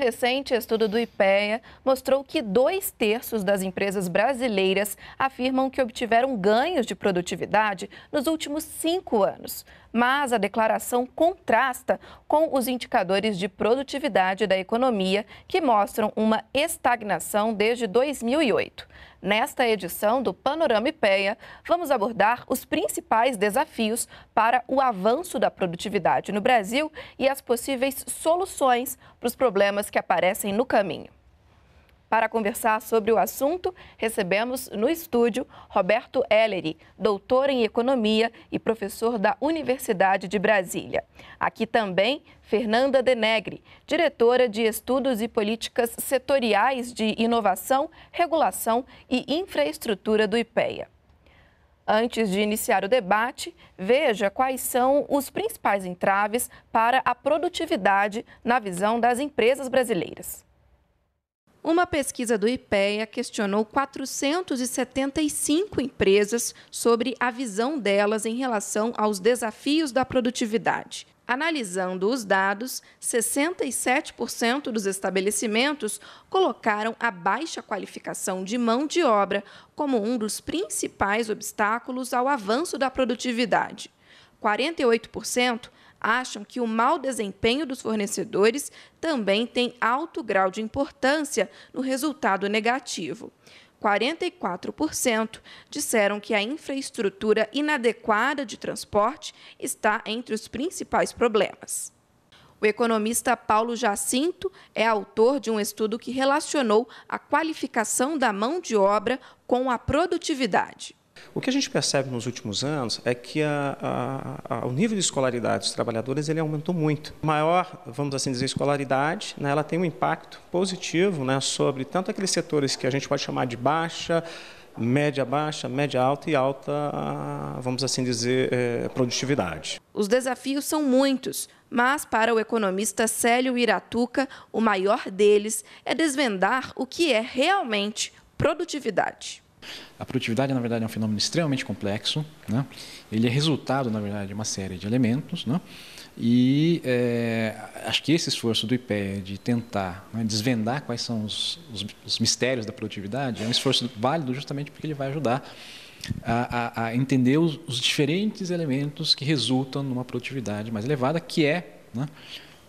recente estudo do IPEA mostrou que dois terços das empresas brasileiras afirmam que obtiveram ganhos de produtividade nos últimos cinco anos. Mas a declaração contrasta com os indicadores de produtividade da economia, que mostram uma estagnação desde 2008. Nesta edição do Panorama IPEA, vamos abordar os principais desafios para o avanço da produtividade no Brasil e as possíveis soluções para os problemas que aparecem no caminho. Para conversar sobre o assunto, recebemos no estúdio Roberto Ellery, doutor em economia e professor da Universidade de Brasília. Aqui também Fernanda Denegri, diretora de Estudos e Políticas Setoriais de Inovação, Regulação e Infraestrutura do IPEA. Antes de iniciar o debate, veja quais são os principais entraves para a produtividade na visão das empresas brasileiras. Uma pesquisa do IPEA questionou 475 empresas sobre a visão delas em relação aos desafios da produtividade. Analisando os dados, 67% dos estabelecimentos colocaram a baixa qualificação de mão de obra como um dos principais obstáculos ao avanço da produtividade. 48% acham que o mau desempenho dos fornecedores também tem alto grau de importância no resultado negativo. 44% disseram que a infraestrutura inadequada de transporte está entre os principais problemas. O economista Paulo Jacinto é autor de um estudo que relacionou a qualificação da mão de obra com a produtividade. O que a gente percebe nos últimos anos é que a, a, a, o nível de escolaridade dos trabalhadores ele aumentou muito. Maior, vamos assim dizer, escolaridade, né, ela tem um impacto positivo né, sobre tanto aqueles setores que a gente pode chamar de baixa, média baixa, média alta e alta, vamos assim dizer, é, produtividade. Os desafios são muitos, mas para o economista Célio Iratuca, o maior deles é desvendar o que é realmente produtividade. A produtividade, na verdade, é um fenômeno extremamente complexo. Né? Ele é resultado, na verdade, de uma série de elementos. Né? E é, acho que esse esforço do IPEA de tentar né, desvendar quais são os, os, os, mistérios da produtividade é um esforço válido justamente porque ele vai ajudar a, a, a entender os, os, diferentes elementos que resultam numa produtividade mais elevada, que é, né,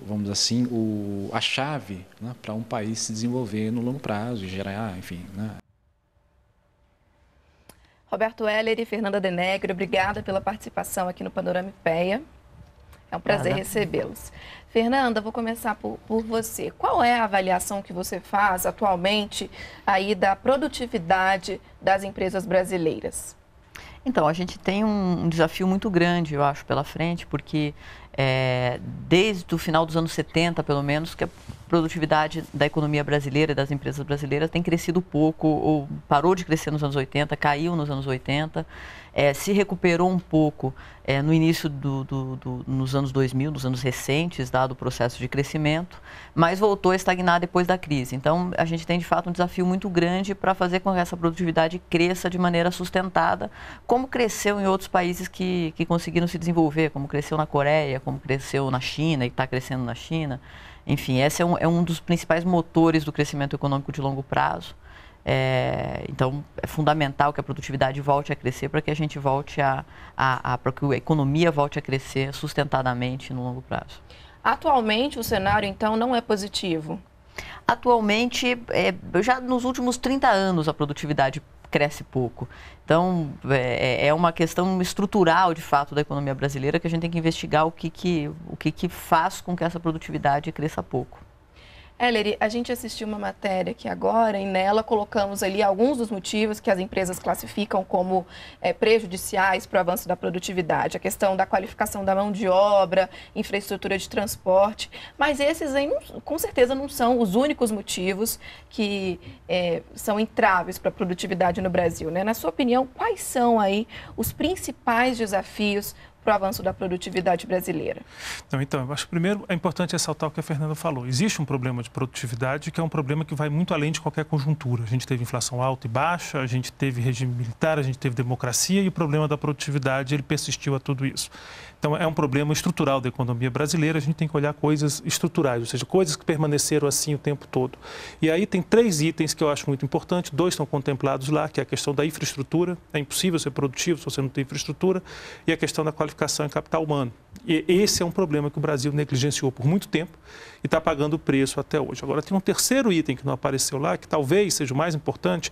vamos assim, o, a chave né, para um país se desenvolver no longo prazo e gerar, enfim, né, Roberto Heller e Fernanda Denegro, obrigada pela participação aqui no Panorama IPEA. É um prazer recebê-los. Fernanda, vou começar por, por, você. Qual é a avaliação que você faz atualmente aí da produtividade das empresas brasileiras? Então, a gente tem um, um desafio muito grande, eu acho, pela frente, porque é, desde o final dos anos 70, pelo menos, que a é produtividade da economia brasileira, e das empresas brasileiras, tem crescido pouco, ou parou de crescer nos anos 80, caiu nos anos 80, é, se recuperou um pouco é, no início do, do, do, nos anos 2000, nos anos recentes, dado o processo de crescimento, mas voltou a estagnar depois da crise. Então, a gente tem de fato um desafio muito grande para fazer com que essa produtividade cresça de maneira sustentada, como cresceu em outros países que, que conseguiram se desenvolver, como cresceu na Coreia, como cresceu na China e está crescendo na China. Enfim, esse é um, é um dos principais motores do crescimento econômico de longo prazo. É, então, é fundamental que a produtividade volte a crescer para que a gente volte a, a, a para que a economia volte a crescer sustentadamente no longo prazo. Atualmente, o cenário então não é positivo. Atualmente, é, já nos últimos 30 anos, a produtividade cresce pouco. Então, é, é, é, uma questão estrutural, de fato, da economia brasileira que a gente tem que investigar o que, que, o que, que faz com que essa produtividade cresça pouco. Ellery, a gente assistiu uma matéria aqui agora e nela colocamos ali alguns dos motivos que as empresas classificam como é, prejudiciais para o avanço da produtividade. A questão da qualificação da mão de obra, infraestrutura de transporte. Mas esses aí, com certeza, não são os únicos motivos que é, são entraves para a produtividade no Brasil. Né? Na sua opinião, quais são aí os principais desafios para o avanço da produtividade brasileira? Então, então, eu acho que primeiro é importante ressaltar o que a Fernanda falou. Existe um problema de produtividade que é um problema que vai muito além de qualquer conjuntura. A gente teve inflação alta e baixa, a gente teve regime militar, a gente teve democracia e o problema da produtividade ele persistiu a tudo isso. Então, é um problema estrutural da economia brasileira, a gente tem que olhar coisas estruturais, ou seja, coisas que permaneceram assim o tempo todo. E aí tem três itens que eu acho muito importante, dois estão contemplados lá, que é a questão da infraestrutura, é impossível ser produtivo se você não tem infraestrutura, e a questão da qualificação qualificação e capital humano. E esse é um problema que o Brasil negligenciou por muito tempo e está pagando o preço até hoje. Agora, tem um terceiro item que não apareceu lá, que talvez seja o mais importante,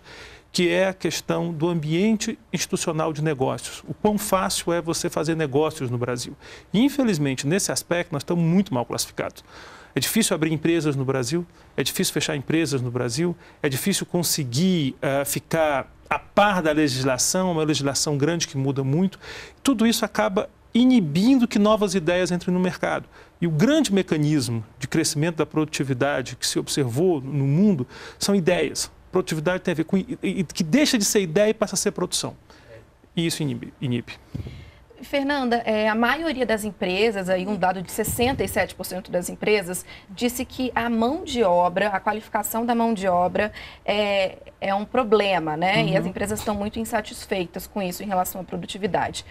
que é a questão do ambiente institucional de negócios. O quão fácil é você fazer negócios no Brasil. E, infelizmente, nesse aspecto, nós estamos muito mal classificados. É difícil abrir empresas no Brasil, é difícil fechar empresas no Brasil, é difícil conseguir uh, ficar a par da legislação, é uma legislação grande que muda muito, tudo isso acaba inibindo que novas ideias entrem no mercado. E o grande mecanismo de crescimento da produtividade que se observou no mundo são ideias. Produtividade tem a ver com. que deixa de ser ideia e passa a ser produção. E isso inibe. inibe. Fernanda, é, a maioria das empresas, aí um dado de 67% das empresas, disse que a mão de obra, a qualificação da mão de obra é, é um problema, né? Uhum. E as uhum. empresas estão muito insatisfeitas com isso em relação à produtividade.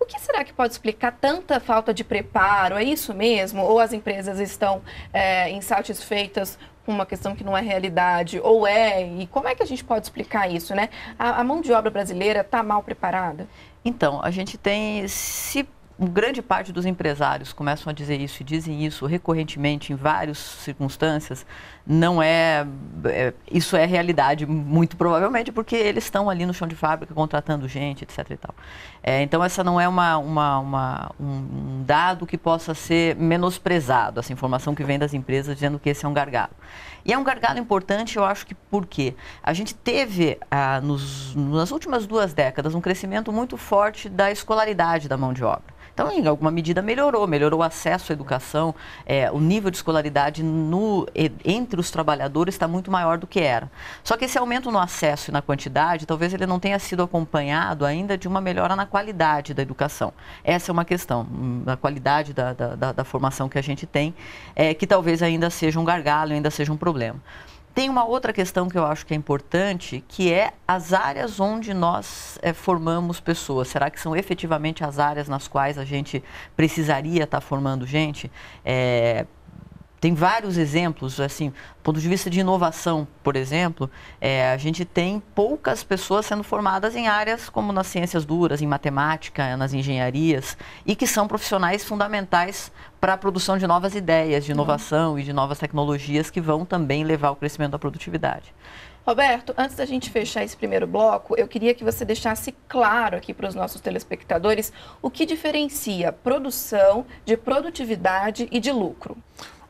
O que será que pode explicar tanta falta de preparo? É isso mesmo? Ou as empresas estão é, insatisfeitas com uma questão que não é realidade? Ou é? E como é que a gente pode explicar isso, né? A, a mão de obra brasileira está mal preparada? Então, a gente tem, se grande parte dos empresários começam a dizer isso e dizem isso recorrentemente em várias circunstâncias, não é, é isso é realidade muito provavelmente porque eles estão ali no chão de fábrica contratando gente, etc. E tal. É, então essa não é uma, uma, uma, um dado que possa ser menosprezado, essa informação que vem das empresas dizendo que esse é um gargalo. E é um gargalo importante, eu acho que porque a gente teve ah, nos, nas últimas duas décadas um crescimento muito forte da escolaridade da mão de obra. Então, em alguma medida, melhorou. Melhorou o acesso à educação, é, o nível de escolaridade no, entre os trabalhadores está muito maior do que era. Só que esse aumento no acesso e na quantidade, talvez ele não tenha sido acompanhado ainda de uma melhora na qualidade da educação. Essa é uma questão, na hum, qualidade da, da, da, da formação que a gente tem, é, que talvez ainda seja um gargalo, ainda seja um problema. Tem uma outra questão que eu acho que é importante, que é as áreas onde nós é, formamos pessoas. Será que são efetivamente as áreas nas quais a gente precisaria estar tá formando gente? É, tem vários exemplos, assim, do ponto de vista de inovação, por exemplo, é, a gente tem poucas pessoas sendo formadas em áreas como nas ciências duras, em matemática, nas engenharias, e que são profissionais fundamentais para a produção de novas ideias, de uhum. inovação uhum. e de novas tecnologias que vão também levar ao crescimento da produtividade. Roberto, antes da gente fechar esse primeiro bloco, eu queria que você deixasse claro aqui para os nossos telespectadores o que diferencia produção de produtividade e de lucro.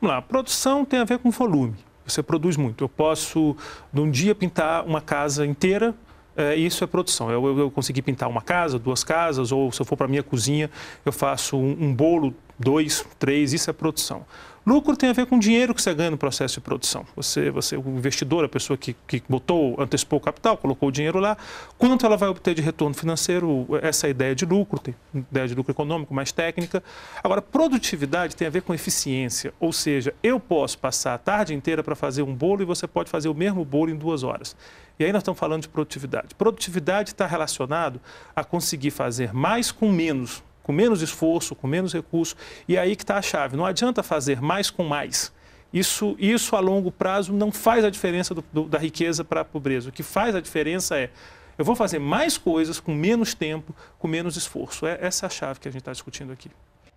Vamos lá, produção tem a ver com volume. Você produz muito. Eu posso, num dia, pintar uma casa inteira. É, isso é produção. Eu, eu, eu, consegui pintar uma casa, duas casas, ou se eu for para minha cozinha, eu faço um, um bolo, dois, três. Isso é produção. Lucro tem a ver com o dinheiro que você ganha no processo de produção. Você, você o investidor, a pessoa que, que botou, antecipou o capital, colocou o dinheiro lá, quanto ela vai obter de retorno financeiro, essa é ideia de lucro, tem ideia de lucro econômico mais técnica. Agora, produtividade tem a ver com eficiência, ou seja, eu posso passar a tarde inteira para fazer um bolo e você pode fazer o mesmo bolo em duas horas. E aí nós estamos falando de produtividade. Produtividade está relacionado a conseguir fazer mais com menos com menos esforço, com menos recurso. E é aí que está a chave. Não adianta fazer mais com mais. Isso, isso a longo prazo não faz a diferença do, do, da riqueza para a pobreza. O que faz a diferença é eu vou fazer mais coisas com menos tempo, com menos esforço. É essa é a chave que a gente está discutindo aqui.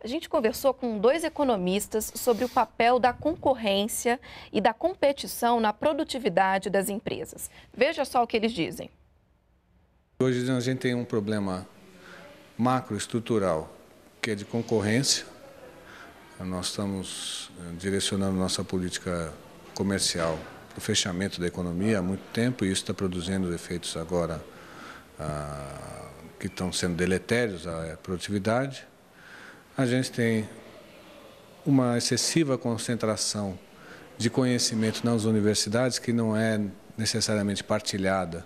A gente conversou com dois economistas sobre o papel da concorrência e da competição na produtividade das empresas. Veja só o que eles dizem. Hoje a gente tem um problema macroestrutural, que é de concorrência. Nós estamos eh, direcionando nossa política comercial para o fechamento da economia há muito tempo e isso está produzindo efeitos agora ah, que estão sendo deletérios à produtividade. A gente tem uma excessiva concentração de conhecimento nas universidades que não é necessariamente partilhada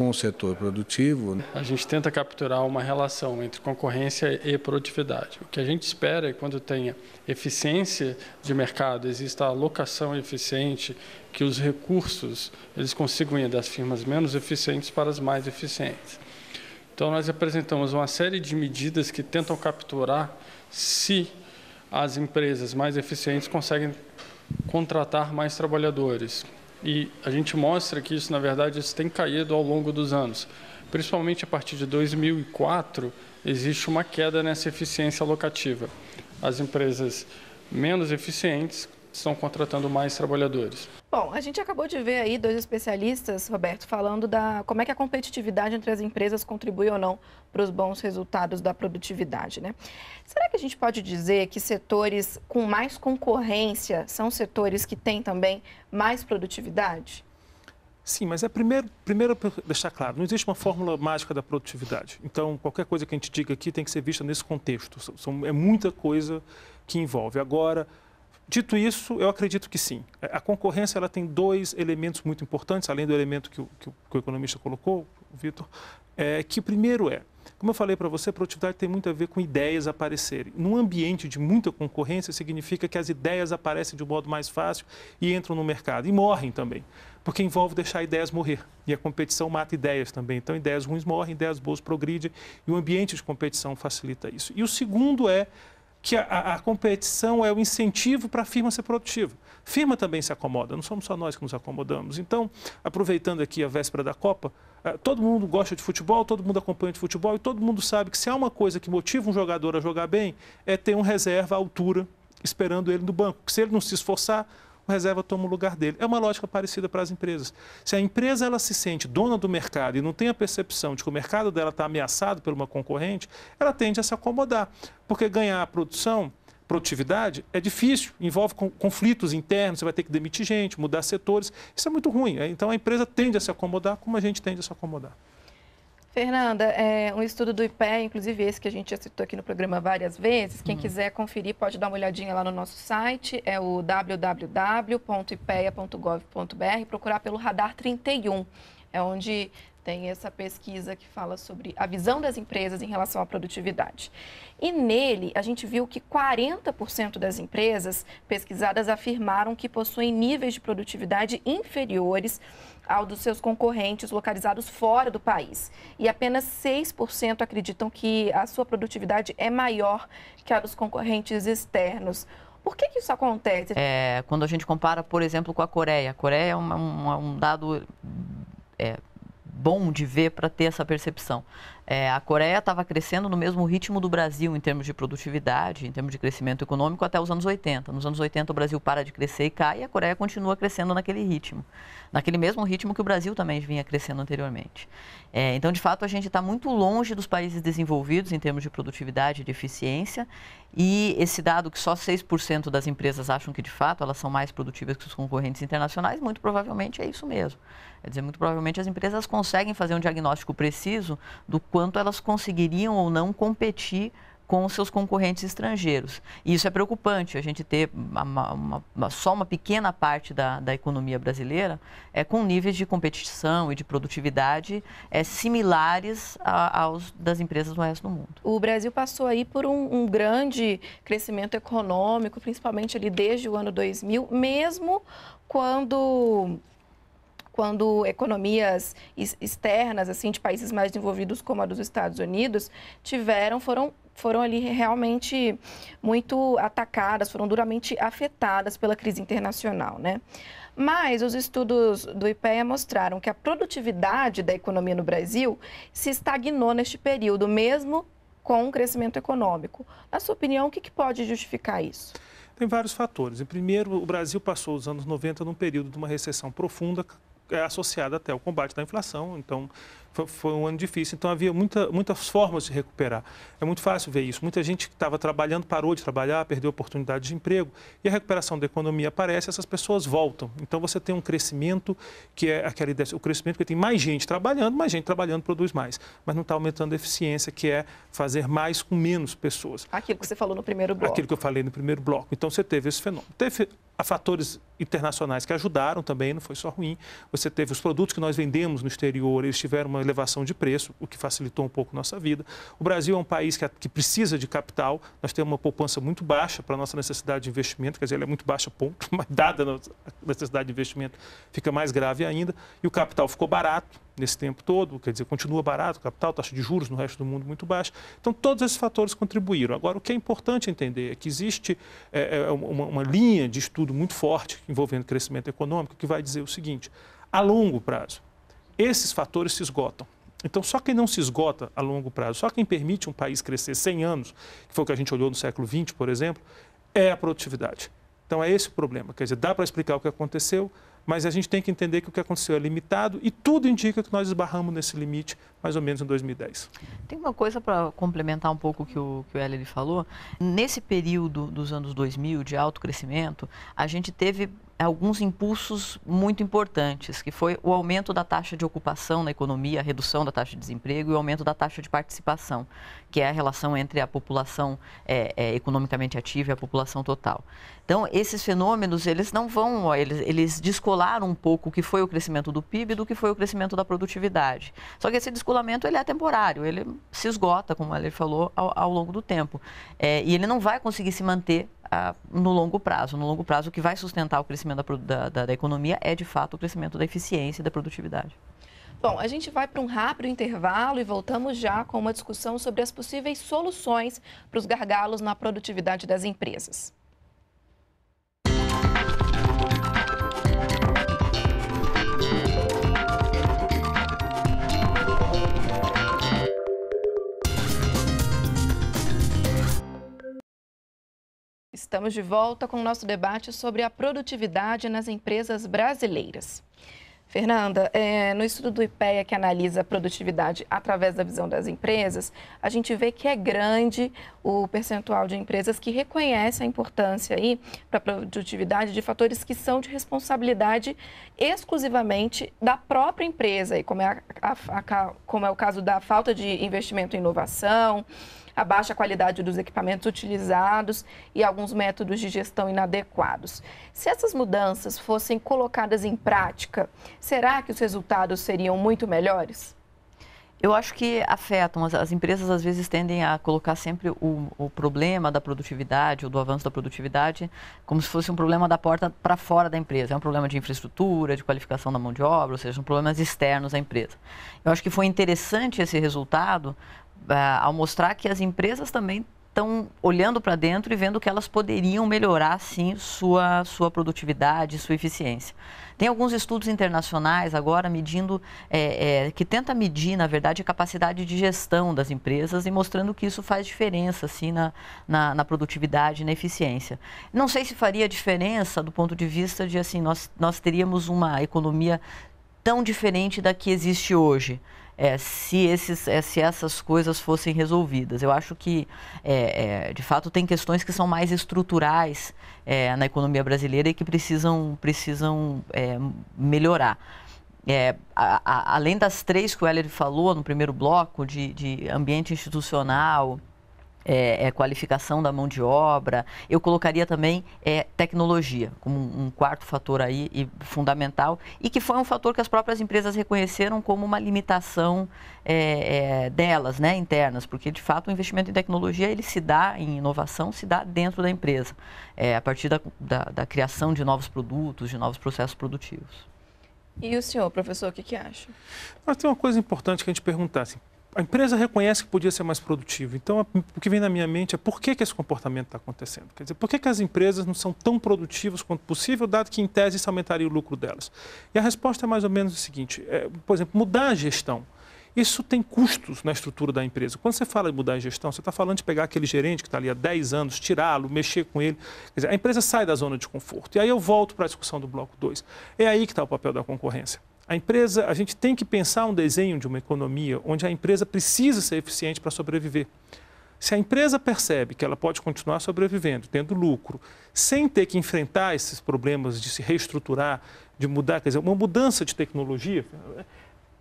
com o setor produtivo. A gente tenta capturar uma relação entre concorrência e produtividade. O que a gente espera é quando tenha eficiência de mercado, exista alocação eficiente, que os recursos eles consigam ir das firmas menos eficientes para as mais eficientes. Então nós apresentamos uma série de medidas que tentam capturar se as empresas mais eficientes conseguem contratar mais trabalhadores, e a gente mostra que isso, na verdade, isso tem caído ao longo dos anos. Principalmente a partir de 2004, existe uma queda nessa eficiência locativa. As empresas menos eficientes estão contratando mais trabalhadores. Bom, a gente acabou de ver aí dois especialistas, Roberto, falando da como é que a competitividade entre as empresas contribui ou não para os bons resultados da produtividade, né? Será que a gente pode dizer que setores com mais concorrência são setores que têm também mais produtividade? Sim, mas é primeiro, primeiro deixar claro, não existe uma fórmula mágica da produtividade. Então, qualquer coisa que a gente diga aqui tem que ser vista nesse contexto. São, é muita coisa que envolve. Agora, Dito isso, eu acredito que sim. É, a concorrência ela tem dois elementos muito importantes, além do elemento que o, que o, que o economista colocou, o Vitor, é, que o primeiro é, como eu falei para você, a produtividade tem muito a ver com ideias aparecerem. Num ambiente de muita concorrência, significa que as ideias aparecem de um modo mais fácil e entram no mercado. E morrem também, porque envolve deixar ideias morrer. E a competição mata ideias também. Então, ideias ruins morrem, ideias boas progridem, e o ambiente de competição facilita isso. E o segundo é que a, a competição é o incentivo para a firma ser produtiva. Firma também se acomoda, não somos só nós que nos acomodamos. Então, aproveitando aqui a véspera da Copa, eh, todo mundo gosta de futebol, todo mundo acompanha de futebol e todo mundo sabe que se há uma coisa que motiva um jogador a jogar bem é ter um reserva à altura esperando ele no banco. Se ele não se esforçar, reserva toma o lugar dele. É uma lógica parecida para as empresas. Se a empresa ela se sente dona do mercado e não tem a percepção de que o mercado dela está ameaçado por uma concorrente, ela tende a se acomodar, porque ganhar a produção produtividade é difícil, envolve conflitos internos, você vai ter que demitir gente, mudar setores. Isso é muito ruim. Né? Então a empresa tende a se acomodar como a gente tende a se acomodar. Fernanda, é um estudo do IPE, inclusive esse que a gente já citou aqui no programa várias vezes. Quem hum. quiser conferir pode dar uma olhadinha lá no nosso site, é o www.ipea.gov.br, procurar pelo Radar 31. É onde tem essa pesquisa que fala sobre a visão das empresas em relação à produtividade. E nele, a gente viu que 40% das empresas pesquisadas afirmaram que possuem níveis de produtividade inferiores ao dos seus concorrentes localizados fora do país. E apenas 6% acreditam que a sua produtividade é maior que a dos concorrentes externos. Por que, que isso acontece? É, quando a gente compara, por exemplo, com a Coreia. A Coreia é uma, uma, um dado é, bom de ver para ter essa percepção. É, a Coreia estava crescendo no mesmo ritmo do Brasil em termos de produtividade, em termos de crescimento econômico, até os anos 80. Nos anos 80, o Brasil para de crescer e cai, e a Coreia continua crescendo naquele ritmo, naquele mesmo ritmo que o Brasil também vinha crescendo anteriormente. É, então, de fato, a gente está muito longe dos países desenvolvidos em termos de produtividade e de eficiência, e esse dado que só 6% das empresas acham que, de fato, elas são mais produtivas que os concorrentes internacionais, muito provavelmente é isso mesmo. Quer dizer, muito provavelmente as empresas conseguem fazer um diagnóstico preciso do quanto quanto elas conseguiriam ou não competir com os seus concorrentes estrangeiros. E isso é preocupante, a gente ter uma, uma, só uma pequena parte da, da economia brasileira é com níveis de competição e de produtividade é, similares a, aos das empresas do resto do mundo. O Brasil passou aí por um, um, grande crescimento econômico, principalmente ali desde o ano 2000, mesmo quando quando economias externas, assim, de países mais desenvolvidos como a dos Estados Unidos, tiveram, foram foram ali realmente muito atacadas, foram duramente afetadas pela crise internacional, né? Mas os estudos do IPEA mostraram que a produtividade da economia no Brasil se estagnou neste período, mesmo com o crescimento econômico. Na sua opinião, o que, que pode justificar isso? Tem vários fatores. Em primeiro, o Brasil passou os anos 90 num período de uma recessão profunda é associada até ao combate da inflação. Então, foi, um ano difícil. Então, havia muita, muitas formas de recuperar. É muito fácil ver isso. Muita gente que estava trabalhando parou de trabalhar, perdeu oportunidade de emprego. E a recuperação da economia aparece, essas pessoas voltam. Então, você tem um crescimento que é aquela ideia, o crescimento que tem mais gente trabalhando, mais gente trabalhando produz mais. Mas não está aumentando a eficiência, que é fazer mais com menos pessoas. Aquilo que você falou no primeiro bloco. Aquilo que eu falei no primeiro bloco. Então, você teve esse fenômeno. Teve fatores internacionais que ajudaram também, não foi só ruim. Você teve os produtos que nós vendemos no exterior, eles tiveram uma elevação de preço, o que facilitou um pouco nossa vida. O Brasil é um país que, que precisa de capital, nós temos uma poupança muito baixa para a nossa necessidade de investimento, quer dizer, ela é muito baixa, ponto, mas dada a necessidade de investimento, fica mais grave ainda. E o capital ficou barato, nesse tempo todo, quer dizer, continua barato o capital, taxa de juros no resto do mundo muito baixa. Então, todos esses fatores contribuíram. Agora, o que é importante entender é que existe é, é uma, uma, linha de estudo muito forte envolvendo crescimento econômico, que vai dizer o seguinte: a longo prazo, esses fatores se esgotam. Então, só quem não se esgota a longo prazo, só quem permite um país crescer 100 anos, que foi o que a gente olhou no século XX, por exemplo, é a produtividade. Então, é esse o problema. Quer dizer, dá para explicar o que aconteceu, mas a gente tem que entender que o que aconteceu é limitado e tudo indica que nós esbarramos nesse limite mais ou menos em 2010. Tem uma coisa para complementar um pouco o que o, que o falou. Nesse período dos anos 2000 de alto crescimento, a gente teve alguns impulsos muito importantes, que foi o aumento da taxa de ocupação na economia, a redução da taxa de desemprego e o aumento da taxa de participação, que é a relação entre a população é, é, economicamente ativa e a população total. Então, esses fenômenos, eles não vão, eles, eles descolaram um pouco o que foi o crescimento do PIB do que foi o crescimento da produtividade. Só que esse descolamento, ele é temporário, ele se esgota, como ele falou, ao, ao longo do tempo. É, e ele não vai conseguir se manter no longo prazo. No longo prazo, o que vai sustentar o crescimento da, da, da economia é, de fato, o crescimento da eficiência e da produtividade. Bom, a gente vai para um rápido intervalo e voltamos já com uma discussão sobre as possíveis soluções para os gargalos na produtividade das empresas. Estamos de volta com o nosso debate sobre a produtividade nas empresas brasileiras. Fernanda, é, no estudo do IPEA, que analisa a produtividade através da visão das empresas, a gente vê que é grande o percentual de empresas que reconhece a importância aí para a produtividade de fatores que são de responsabilidade exclusivamente da própria empresa, como, é a, a, a, como é o caso da falta de investimento em inovação, a baixa qualidade dos equipamentos utilizados e alguns métodos de gestão inadequados. Se essas mudanças fossem colocadas em prática, será que os resultados seriam muito melhores? Eu acho que afetam. As, empresas às vezes tendem a colocar sempre o, o, problema da produtividade ou do avanço da produtividade como se fosse um problema da porta para fora da empresa. É um problema de infraestrutura, de qualificação da mão de obra, ou seja, são problemas externos à empresa. Eu acho que foi interessante esse resultado eh, ao mostrar que as empresas também estão olhando para dentro e vendo que elas poderiam melhorar, sim, sua, sua produtividade, sua eficiência. Tem alguns estudos internacionais agora medindo, é, é, que tenta medir, na verdade, a capacidade de gestão das empresas e mostrando que isso faz diferença, assim na, na, na produtividade, na eficiência. Não sei se faria diferença do ponto de vista de, assim, nós, nós teríamos uma economia tão diferente da que existe hoje é, se, esses, é, se essas coisas fossem resolvidas. Eu acho que, é, é de fato, tem questões que são mais estruturais é, na economia brasileira e que precisam, precisam é, melhorar. É, a, a, além das três que o Heller falou no primeiro bloco, de, de ambiente institucional, é, é, qualificação da mão de obra. Eu colocaria também é, tecnologia como um, quarto fator aí e fundamental e que foi um fator que as próprias empresas reconheceram como uma limitação é, é, delas, né, internas, porque de fato o investimento em tecnologia ele se dá em inovação, se dá dentro da empresa, é, a partir da, da, da, criação de novos produtos, de novos processos produtivos. E o senhor, professor, o que, que acha? Mas tem uma coisa importante que a gente perguntasse. assim, a empresa reconhece que podia ser mais produtivo. Então, o que vem na minha mente é por que, que esse comportamento está acontecendo? Quer dizer, por que, que as empresas não são tão produtivas quanto possível, dado que, em tese, isso aumentaria o lucro delas? E a resposta é mais ou menos o seguinte: é, por exemplo, mudar a gestão. Isso tem custos na estrutura da empresa. Quando você fala de mudar a gestão, você está falando de pegar aquele gerente que está ali há 10 anos, tirá-lo, mexer com ele. Quer Dizer, a empresa sai da zona de conforto. E aí eu volto para a discussão do bloco 2. É aí que está o papel da concorrência. A empresa, a gente tem que pensar um desenho de uma economia onde a empresa precisa ser eficiente para sobreviver. Se a empresa percebe que ela pode continuar sobrevivendo, tendo lucro, sem ter que enfrentar esses problemas de se reestruturar, de mudar, quer dizer, uma mudança de tecnologia,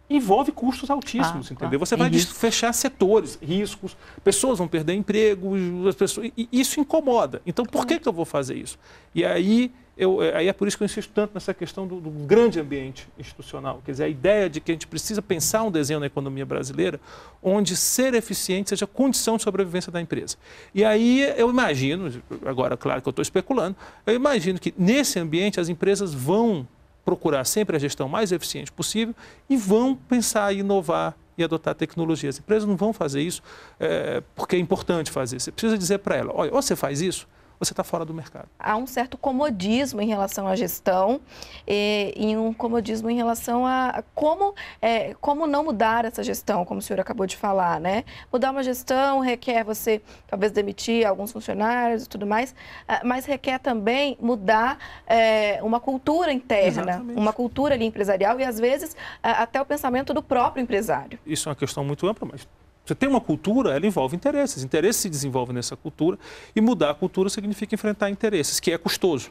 envolve custos altíssimos, ah, entendeu? Ah, Você vai fechar setores, riscos, pessoas vão perder empregos, as pessoas, e isso incomoda. Então, por que, que eu vou fazer isso? E aí, eu, é, aí é por isso que eu insisto tanto nessa questão do, do grande ambiente institucional. Quer dizer, a ideia de que a gente precisa pensar um desenho na economia brasileira onde ser eficiente seja condição de sobrevivência da empresa. E aí eu imagino, agora, claro que eu estou especulando, eu imagino que nesse ambiente as empresas vão procurar sempre a gestão mais eficiente possível e vão pensar em inovar e adotar tecnologias. As empresas não vão fazer isso é, porque é importante fazer. Você precisa dizer para ela, olha, ou você faz isso, você está fora do mercado. Há um certo comodismo em relação à gestão e, e um comodismo em relação a como, é, como não mudar essa gestão, como o senhor acabou de falar, né? Mudar uma gestão requer você, talvez, demitir alguns funcionários e tudo mais, ah, mas requer também mudar é, uma cultura interna, Exatamente. uma cultura ali empresarial e, às vezes, até o pensamento do próprio empresário. Isso é uma questão muito ampla, mas você tem uma cultura, ela envolve interesses. Interesses se desenvolvem nessa cultura e mudar a cultura significa enfrentar interesses, que é custoso,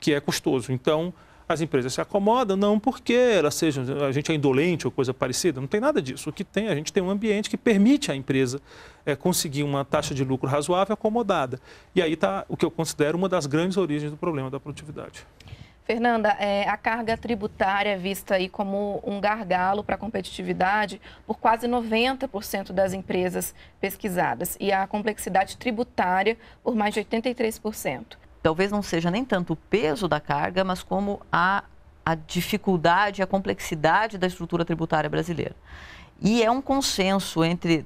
que é custoso. Então, as empresas se acomodam, não porque elas sejam, a gente é indolente ou coisa parecida, não tem nada disso. O que tem, a gente tem um ambiente que permite à empresa é, conseguir uma taxa de lucro razoável acomodada. E aí está o que eu considero uma das grandes origens do problema da produtividade. Fernanda, é, a carga tributária é vista aí como um gargalo para a competitividade por quase 90% das empresas pesquisadas e a complexidade tributária por mais de 83%. Talvez não seja nem tanto o peso da carga, mas como a, a dificuldade, a complexidade da estrutura tributária brasileira. E é um consenso entre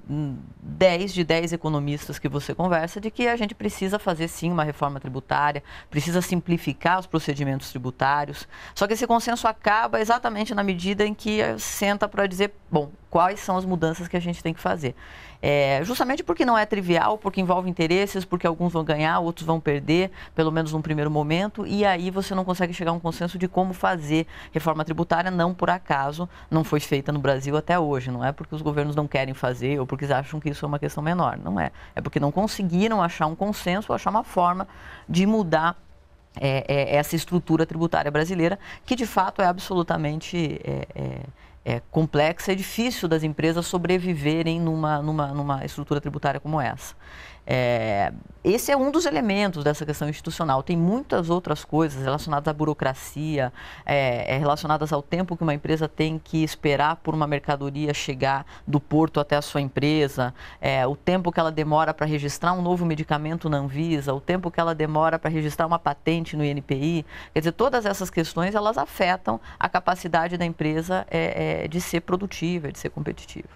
10 de 10 economistas que você conversa de que a gente precisa fazer sim uma reforma tributária, precisa simplificar os procedimentos tributários. Só que esse consenso acaba exatamente na medida em que senta para dizer, bom, quais são as mudanças que a gente tem que fazer. É, justamente porque não é trivial, porque envolve interesses, porque alguns vão ganhar, outros vão perder, pelo menos num primeiro momento, e aí você não consegue chegar a um consenso de como fazer reforma tributária, não por acaso, não foi feita no Brasil até hoje, não é porque os governos não querem fazer ou porque acham que isso é uma questão menor, não é. É porque não conseguiram achar um consenso, achar uma forma de mudar é, é, essa estrutura tributária brasileira, que de fato é absolutamente é, é, é, complexa, é difícil das empresas sobreviverem numa, numa, numa estrutura tributária como essa. É, esse é um dos elementos dessa questão institucional. Tem muitas outras coisas relacionadas à burocracia, é, é, relacionadas ao tempo que uma empresa tem que esperar por uma mercadoria chegar do porto até a sua empresa, é, o tempo que ela demora para registrar um novo medicamento na Anvisa, o tempo que ela demora para registrar uma patente no INPI. Quer dizer, todas essas questões elas afetam a capacidade da empresa é, é de ser produtiva, de ser competitiva.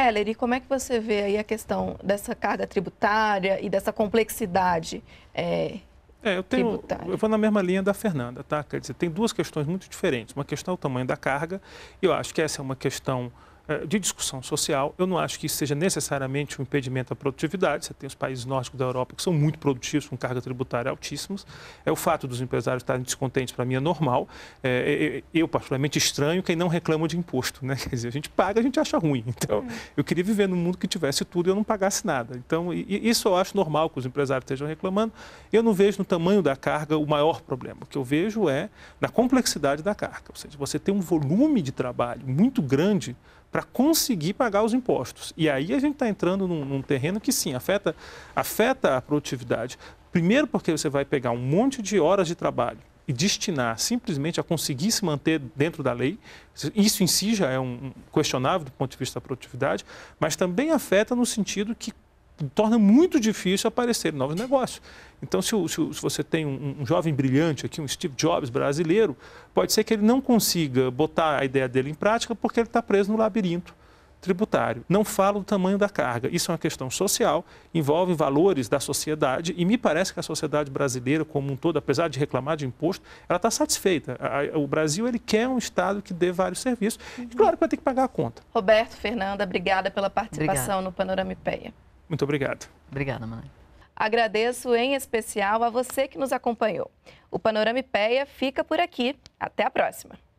É, e como é que você vê aí a questão dessa carga tributária e dessa complexidade é, é, eu tenho, tributária? Eu vou na mesma linha da Fernanda, tá? Quer dizer, tem duas questões muito diferentes. Uma questão é o tamanho da carga, e eu acho que essa é uma questão eh, de discussão social. Eu não acho que isso seja necessariamente um impedimento à produtividade. Você tem os países nórdicos da Europa que são muito produtivos, com carga tributária altíssima. É o fato dos empresários estarem descontentes para mim é normal. É, eu particularmente estranho quem não reclama de imposto, né? Quer dizer, a gente paga, a gente acha ruim. Então, então eu queria viver num mundo que tivesse tudo e eu não pagasse nada. Então, isso eu acho normal que os empresários estejam reclamando. Eu não vejo no tamanho da carga o maior problema. O que eu vejo é na complexidade da carga. Ou seja, você tem um volume de trabalho muito grande para conseguir pagar os impostos. E aí a gente está entrando num, num, terreno que sim, afeta, afeta a produtividade. Primeiro porque você vai pegar um monte de horas de trabalho e destinar simplesmente a conseguir se manter dentro da lei. Isso em si já é um questionável do ponto de vista da produtividade, mas também afeta no sentido que torna muito difícil aparecer novos negócios. Então, se, se, se você tem um, um, jovem brilhante aqui, um Steve Jobs brasileiro, pode ser que ele não consiga botar a ideia dele em prática porque ele está preso no labirinto tributário. Não falo do tamanho da carga. Isso é uma questão social, envolve valores da sociedade e me parece que a sociedade brasileira como um todo, apesar de reclamar de imposto, ela está satisfeita. O Brasil ele quer um Estado que dê vários serviços e claro que vai ter que pagar a conta. Roberto, Fernanda, obrigada pela participação no Panorama IPEA. Muito obrigado. Obrigada, mãe. Agradeço em especial a você que nos acompanhou. O Panorama IPEA fica por aqui. Até a próxima.